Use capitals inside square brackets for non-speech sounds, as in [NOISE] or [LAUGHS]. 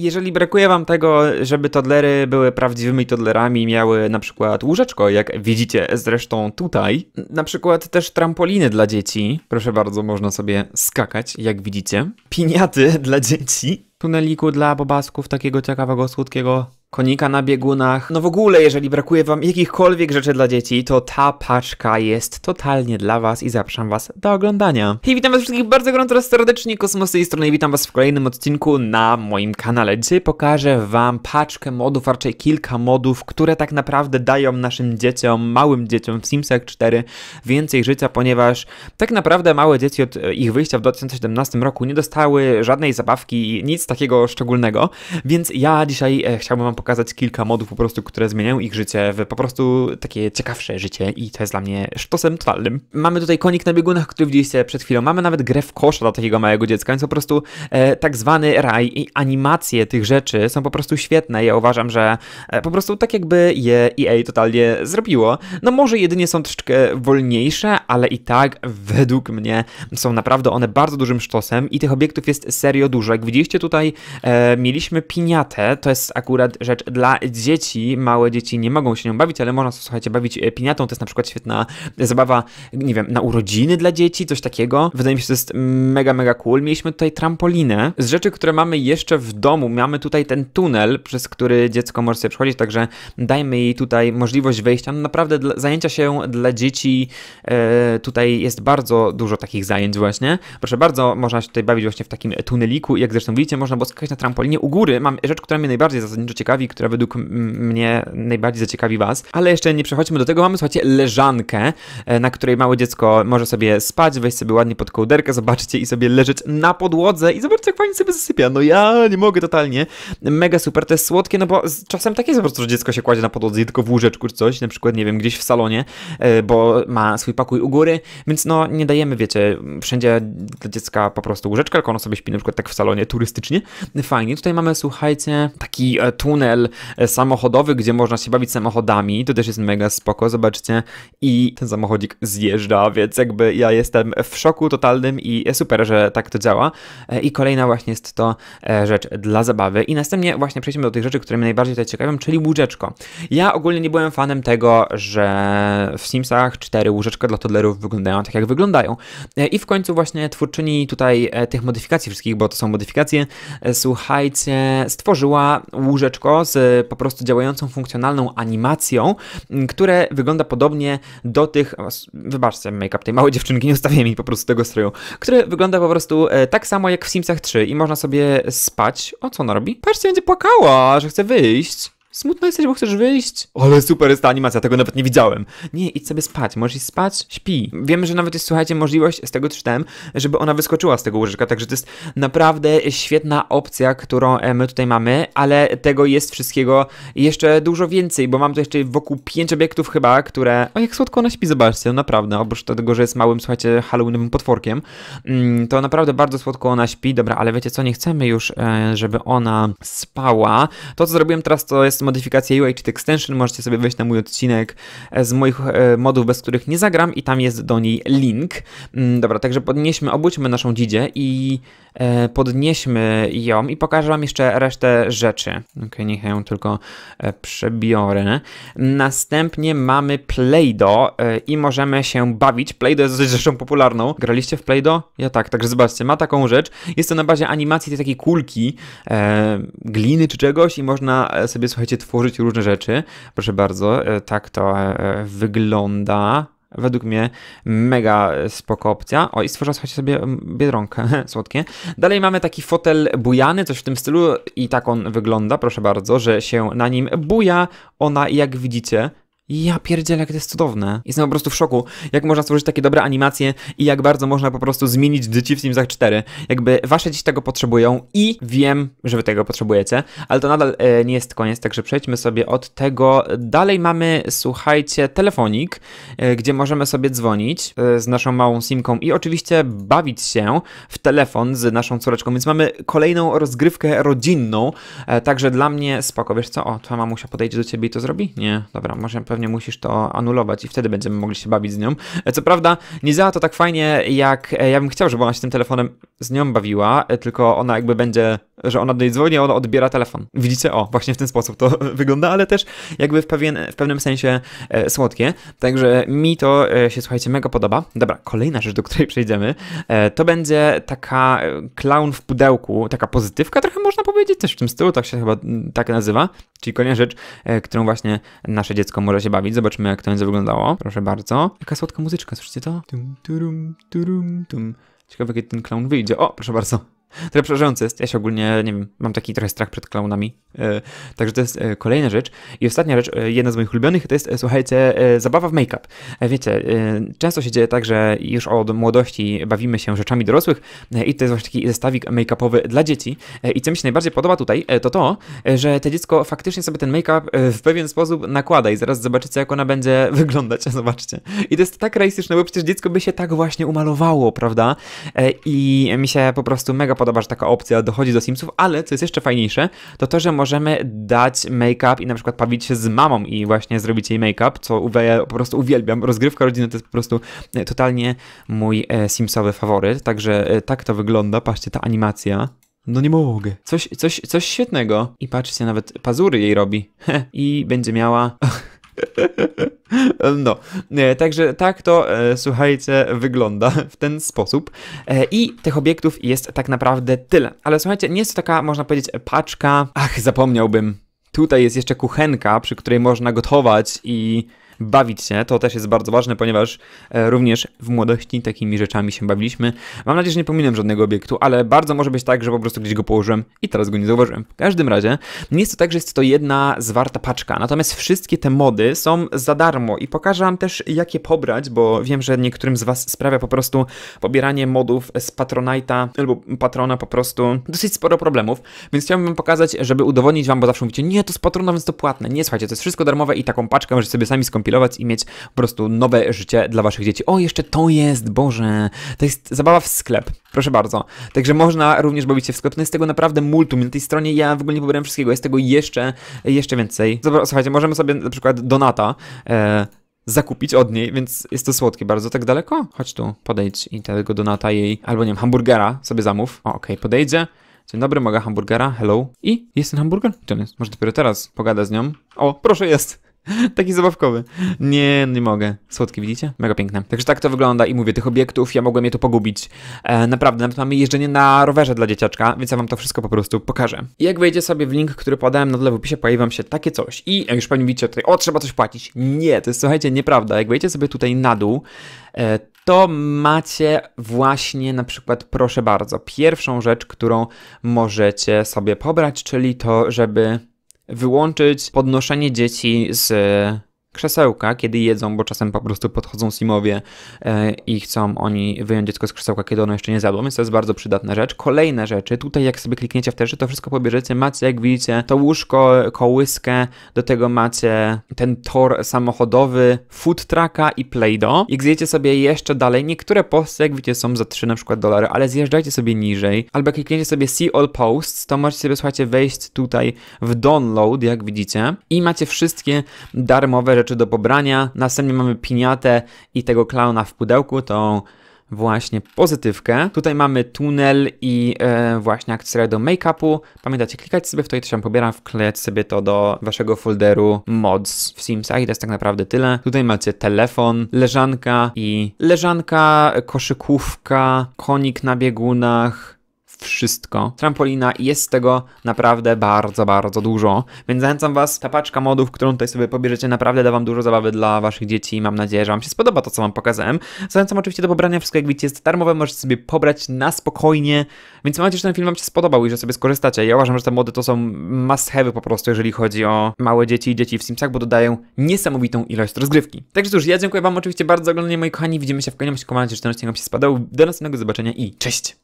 Jeżeli brakuje wam tego, żeby todlery były prawdziwymi todlerami, miały na przykład łóżeczko, jak widzicie zresztą tutaj, na przykład też trampoliny dla dzieci, proszę bardzo, można sobie skakać, jak widzicie, piniaty [LAUGHS] dla dzieci, tuneliku dla bobasków takiego ciekawego, słodkiego, konika na biegunach. No w ogóle, jeżeli brakuje wam jakichkolwiek rzeczy dla dzieci, to ta paczka jest totalnie dla was i zapraszam was do oglądania. Hej, witam was wszystkich bardzo gorąco serdecznie, Kosmos z tej strony i witam was w kolejnym odcinku na moim kanale. Dzisiaj pokażę wam paczkę modów, a raczej kilka modów, które tak naprawdę dają naszym dzieciom, małym dzieciom w Simsach 4 więcej życia, ponieważ tak naprawdę małe dzieci od e, ich wyjścia w 2017 roku nie dostały żadnej zabawki, nic takiego szczególnego, więc ja dzisiaj e, chciałbym wam pokazać kilka modów po prostu, które zmieniają ich życie w po prostu takie ciekawsze życie i to jest dla mnie sztosem totalnym. Mamy tutaj konik na biegunach, który widzieliście przed chwilą, mamy nawet grę w kosza dla takiego małego dziecka, więc po prostu e, tak zwany raj i animacje tych rzeczy są po prostu świetne. Ja uważam, że e, po prostu tak jakby je EA totalnie zrobiło. No może jedynie są troszeczkę wolniejsze, ale i tak według mnie są naprawdę one bardzo dużym sztosem i tych obiektów jest serio dużo. Jak widzieliście tutaj, e, mieliśmy piniatę, to jest akurat rzecz rzecz dla dzieci. Małe dzieci nie mogą się nią bawić, ale można, słuchajcie, bawić e, piniatą. To jest na przykład świetna zabawa, nie wiem, na urodziny dla dzieci, coś takiego. Wydaje mi się, że to jest mega, mega cool. Mieliśmy tutaj trampolinę. Z rzeczy, które mamy jeszcze w domu, mamy tutaj ten tunel, przez który dziecko może sobie przechodzić, także dajmy jej tutaj możliwość wejścia. No naprawdę dla, zajęcia się dla dzieci e, tutaj jest bardzo dużo takich zajęć właśnie. Proszę bardzo, można się tutaj bawić właśnie w takim tuneliku. Jak zresztą widzicie, można było skakać na trampolinie u góry. Mam rzecz, która mnie najbardziej zasadniczo ciekawi, ciekawi, która według mnie najbardziej zaciekawi Was. Ale jeszcze nie przechodźmy do tego. Mamy, słuchajcie, leżankę, e, na której małe dziecko może sobie spać, wejść sobie ładnie pod kołderkę, zobaczcie i sobie leżeć na podłodze i zobaczcie, jak fajnie sobie zasypia. No ja nie mogę totalnie. Mega super, to jest słodkie, no bo czasem tak jest po prostu, że dziecko się kładzie na podłodze i tylko w łóżeczku czy coś, na przykład, nie wiem, gdzieś w salonie, e, bo ma swój pokój u góry, więc no nie dajemy, wiecie, wszędzie dla dziecka po prostu łóżeczka, tylko ono sobie śpi na przykład tak w salonie turystycznie. Fajnie, tutaj mamy, słuchajcie, taki e, tunel tunel e, samochodowy, gdzie można się bawić samochodami. To też jest mega spoko, zobaczcie. I ten samochodzik zjeżdża, więc jakby ja jestem w szoku totalnym i e, super, że tak to działa. E, I kolejna właśnie jest to rzecz dla zabawy. I następnie właśnie przejdziemy do tych rzeczy, które mnie najbardziej tutaj ciekawią, czyli łóżeczko. Ja ogólnie nie byłem fanem tego, że w Simsach cztery łóżeczka dla toddlerów wyglądają tak, jak wyglądają. I w końcu właśnie twórczyni tutaj tych modyfikacji wszystkich, bo to są modyfikacje, słuchajcie, stworzyła łóżeczko, z e, po prostu działającą funkcjonalną animacją, które wygląda podobnie do tych, wybaczcie make-up tej małej dziewczynki, nie ustawiłem mi po prostu tego stroju, które wygląda po prostu e, tak samo jak w Simsach 3 i można sobie spać. O, co ona robi? Patrzcie, będzie płakała, że chce wyjść. Smutno jesteś, bo chcesz wyjść. Ale super jest ta animacja, tego nawet nie widziałem. Nie, idź sobie spać, możesz iść spać, śpi. Wiemy, że nawet jest, słuchajcie, możliwość, z tego czytałem, żeby ona wyskoczyła z tego łóżka, także to jest naprawdę świetna opcja, którą e, my tutaj mamy, ale tego jest wszystkiego jeszcze dużo więcej, bo mam tu jeszcze wokół pięć obiektów chyba, które... O, jak słodko ona śpi, zobaczcie, no naprawdę, oprócz tego, że jest małym, słuchajcie, halloweenowym potworkiem, mm, to naprawdę bardzo słodko ona śpi, dobra, ale wiecie co, nie chcemy już, e, żeby ona spała. To, co zrobiłem teraz, to jest modyfikację modyfikacja UI czy Extension, możecie sobie wejść na mój odcinek e, z moich e, modów, bez których nie zagram i tam jest do niej link. Mm, dobra, także podnieśmy, obudźmy naszą dzidzie i e, podnieśmy ją i pokażę wam jeszcze resztę rzeczy. Ok, niech ją tylko przebiorę. Następnie mamy playdo i możemy się bawić. Playdo jest dosyć rzeczą popularną. Graliście w playdo? Ja tak, także zobaczcie, ma taką rzecz. Jest to na bazie animacji tej takiej kulki, gliny czy czegoś i można sobie, słuchać będziecie tworzyć różne rzeczy. Proszę bardzo, e, tak to e, e, wygląda według mnie mega spoko opcja. O, i stworzyła, słuchajcie, sobie biedronkę, [LAUGHS] słodkie. Dalej mamy taki fotel bujany, coś w tym stylu i tak on wygląda, proszę bardzo, że się na nim buja. Ona, jak widzicie, ja pierdzielę, jak to jest cudowne. Jestem po prostu w szoku, jak można stworzyć takie dobre animacje i jak bardzo można po prostu zmienić dzieci w Simsach 4. Jakby wasze dzieci tego potrzebują i wiem, że wy tego potrzebujecie, ale to nadal e, nie jest koniec, także przejdźmy sobie od tego. Dalej mamy, słuchajcie, telefonik, e, gdzie możemy sobie dzwonić e, z naszą małą simką i oczywiście bawić się w telefon z naszą córeczką, więc mamy kolejną rozgrywkę rodzinną, e, także dla mnie spoko. Wiesz co? O, twoja mamusia podejdzie do ciebie i to zrobi? Nie, dobra, może pewnie pewnie musisz to anulować i wtedy będziemy mogli się bawić z nią. E, co prawda nie działa to tak fajnie, jak e, ja bym chciał, żeby ona się tym telefonem z nią bawiła, e, tylko ona jakby będzie, że ona do niej dzwoni, ona odbiera telefon. Widzicie? O, właśnie w ten sposób to [LAUGHS] wygląda, ale też jakby w, pewien, w pewnym sensie e, słodkie. Także mi to e, się, słuchajcie, mega podoba. Dobra, kolejna rzecz, do której przejdziemy, e, to będzie taka clown w pudełku, taka pozytywka, trochę można powiedzieć, też w tym stylu, tak się chyba mm, tak nazywa. Czyli kolejna rzecz, e, którą właśnie nasze dziecko może się bawić. Zobaczmy, jak to będzie wyglądało. Proszę bardzo. Jaka słodka muzyczka, słyszycie to? Tum, turum, turum, tum. Ciekawe, kiedy ten clown wyjdzie. O, proszę bardzo. Trochę przerażające jest. Ja się ogólnie, nie wiem, mam taki trochę strach przed klaunami. E, także to jest e, kolejna rzecz. I ostatnia rzecz, e, jedna z moich ulubionych, to jest, słuchajcie, zabawa w make-up. wiecie, często się dzieje tak, że już od młodości bawimy się rzeczami dorosłych i to jest właśnie taki zestawik make-upowy dla dzieci. I co mi się najbardziej podoba tutaj, to to, że to dziecko faktycznie sobie ten make-up w pewien sposób nakłada i zaraz zobaczycie, jak ona będzie [LAUGHS] wyglądać. Zobaczcie. I to jest tak realistyczne, bo przecież dziecko by się tak właśnie umalowało, prawda? I mi się po prostu mega podoba, że taka opcja dochodzi do Simsów, ale co jest jeszcze fajniejsze, to to, że możemy dać make-up i na przykład bawić się z mamą i właśnie zrobić jej make-up, co ja po prostu uwielbiam. Rozgrywka rodziny to jest po prostu e, totalnie mój e, Simsowy faworyt, także e, tak to wygląda, patrzcie, ta animacja. No nie mogę. Coś, coś, coś świetnego. I patrzcie, nawet pazury jej robi. [LAUGHS] I będzie miała... [LAUGHS] No, e, także tak to, e, słuchajcie, wygląda w ten sposób. E, I tych obiektów jest tak naprawdę tyle. Ale słuchajcie, nie jest to taka, można powiedzieć, paczka. Ach, zapomniałbym. Tutaj jest jeszcze kuchenka, przy której można gotować i bawić się. To też jest bardzo ważne, ponieważ e, również w młodości takimi rzeczami się bawiliśmy. Mam nadzieję, że nie pominąłem żadnego obiektu, ale bardzo może być tak, że po prostu gdzieś go położyłem i teraz go nie zauważyłem. W każdym razie nie jest to tak, że jest to jedna zwarta paczka, natomiast wszystkie te mody są za darmo i pokażę wam też jakie pobrać, bo wiem, że niektórym z was sprawia po prostu pobieranie modów z Patronite'a albo Patrona po prostu dosyć sporo problemów, więc chciałbym wam pokazać, żeby udowodnić wam, bo zawsze mówicie, nie, to z Patrona, więc to płatne. Nie, słuchajcie, to jest wszystko darmowe i taką paczkę możecie sobie sami skąpić i mieć po prostu nowe życie dla waszych dzieci. O, jeszcze to jest, Boże, to jest zabawa w sklep, proszę bardzo. Także można również bawić się w sklep, no jest tego naprawdę multum. Na tej stronie ja w ogóle nie pobieram wszystkiego, jest tego jeszcze, jeszcze więcej. Dobra, słuchajcie, możemy sobie na przykład Donata e, zakupić od niej, więc jest to słodkie bardzo. Tak daleko? Chodź tu, podejdź i tego Donata jej, albo nie wiem, hamburgera sobie zamów. O, okej, okay, podejdzie. Dzień dobry, maga hamburgera, hello. I jest ten hamburger? Czy on jest? Może dopiero teraz pogadę z nią. O, proszę, jest. [LAUGHS] Taki zabawkowy. Nie, nie mogę. Słodki, widzicie? Mega piękne. Także tak to wygląda i mówię, tych obiektów, ja mogłem je tu pogubić. E, naprawdę, nawet mamy jeżdżenie na rowerze dla dzieciaczka, więc ja wam to wszystko po prostu pokażę. I jak wejdzie sobie w link, który podałem na dole w opisie, pojawi wam się takie coś. I jak już pewnie widzicie tutaj, o, trzeba coś płacić. Nie, to jest, słuchajcie, nieprawda. Jak wejdziecie sobie tutaj na dół, e, to macie właśnie na przykład, proszę bardzo, pierwszą rzecz, którą możecie sobie pobrać, czyli to, żeby wyłączyć podnoszenie dzieci z krzesełka, kiedy jedzą, bo czasem po prostu podchodzą simowie e, i chcą oni wyjąć dziecko z krzesełka, kiedy ono jeszcze nie zjadło, więc to jest bardzo przydatna rzecz. Kolejne rzeczy, tutaj jak sobie klikniecie w te rzeczy, to wszystko pobierzecie, macie jak widzicie to łóżko, kołyskę, do tego macie ten tor samochodowy, food trucka i play-do. Jak zjecie sobie jeszcze dalej, niektóre posty jak widzicie są za 3 na przykład dolary, ale zjeżdżajcie sobie niżej, albo klikniecie sobie see all posts, to możecie sobie słuchajcie wejść tutaj w download, jak widzicie i macie wszystkie darmowe rzeczy do pobrania. Następnie mamy piniatę i tego klauna w pudełku, tą właśnie pozytywkę. Tutaj mamy tunel i e, właśnie akcesoria do make-upu. Pamiętajcie, klikać sobie w to i to się pobiera, wklejać sobie to do waszego folderu mods w Simsach i to jest tak naprawdę tyle. Tutaj macie telefon, leżanka i leżanka, koszykówka, konik na biegunach, wszystko. Trampolina i jest z tego naprawdę bardzo, bardzo dużo. Więc zachęcam Was, ta paczka modów, którą tutaj sobie pobierzecie, naprawdę da Wam dużo zabawy dla Waszych dzieci mam nadzieję, że Wam się spodoba to, co Wam pokazałem. Zachęcam oczywiście do pobrania, wszystko jak widzicie jest darmowe, możecie sobie pobrać na spokojnie, więc mam nadzieję, że ten film Wam się spodobał i że sobie skorzystacie. Ja uważam, że te mody to są must have po prostu, jeżeli chodzi o małe dzieci i dzieci w Simsach, bo dodają niesamowitą ilość rozgrywki. Także cóż, ja dziękuję Wam oczywiście bardzo za oglądanie, moi kochani, widzimy się w kolejnym odcinku, mam nadzieję, że ten odcinek Wam się spadał. Do następnego zobaczenia i cześć!